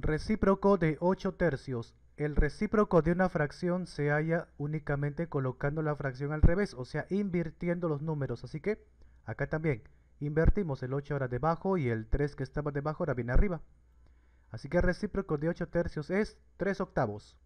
Recíproco de 8 tercios. El recíproco de una fracción se halla únicamente colocando la fracción al revés, o sea, invirtiendo los números. Así que acá también invertimos el 8 ahora debajo y el 3 que estaba debajo ahora viene arriba. Así que el recíproco de 8 tercios es 3 octavos.